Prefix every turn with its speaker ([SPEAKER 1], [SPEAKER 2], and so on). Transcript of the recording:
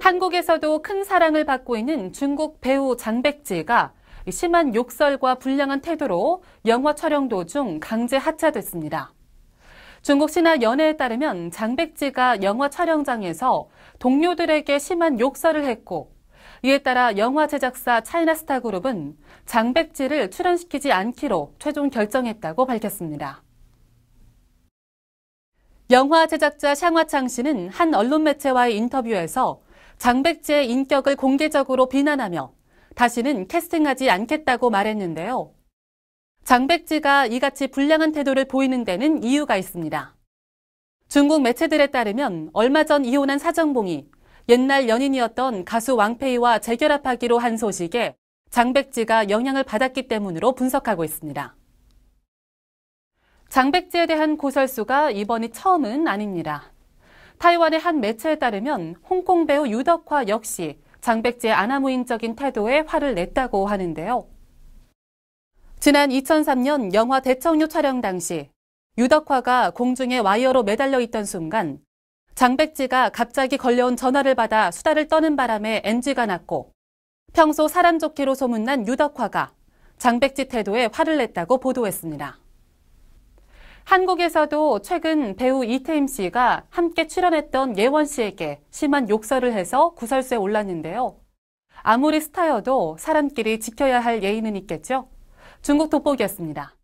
[SPEAKER 1] 한국에서도 큰 사랑을 받고 있는 중국 배우 장백지가 심한 욕설과 불량한 태도로 영화 촬영 도중 강제 하차됐습니다. 중국 신화 연애에 따르면 장백지가 영화 촬영장에서 동료들에게 심한 욕설을 했고 이에 따라 영화 제작사 차이나스타 그룹은 장백지를 출연시키지 않기로 최종 결정했다고 밝혔습니다. 영화 제작자 샹화창 씨는 한 언론 매체와의 인터뷰에서 장백지의 인격을 공개적으로 비난하며 다시는 캐스팅하지 않겠다고 말했는데요. 장백지가 이같이 불량한 태도를 보이는 데는 이유가 있습니다. 중국 매체들에 따르면 얼마 전 이혼한 사정봉이 옛날 연인이었던 가수 왕페이와 재결합하기로 한 소식에 장백지가 영향을 받았기 때문으로 분석하고 있습니다. 장백지에 대한 고설수가 이번이 처음은 아닙니다. 타이완의 한 매체에 따르면 홍콩 배우 유덕화 역시 장백지의 아나무인적인 태도에 화를 냈다고 하는데요. 지난 2003년 영화 대청류 촬영 당시 유덕화가 공중에 와이어로 매달려 있던 순간 장백지가 갑자기 걸려온 전화를 받아 수다를 떠는 바람에 NG가 났고 평소 사람 좋기로 소문난 유덕화가 장백지 태도에 화를 냈다고 보도했습니다. 한국에서도 최근 배우 이태임 씨가 함께 출연했던 예원 씨에게 심한 욕설을 해서 구설수에 올랐는데요. 아무리 스타여도 사람끼리 지켜야 할 예의는 있겠죠? 중국 돋보기였습니다.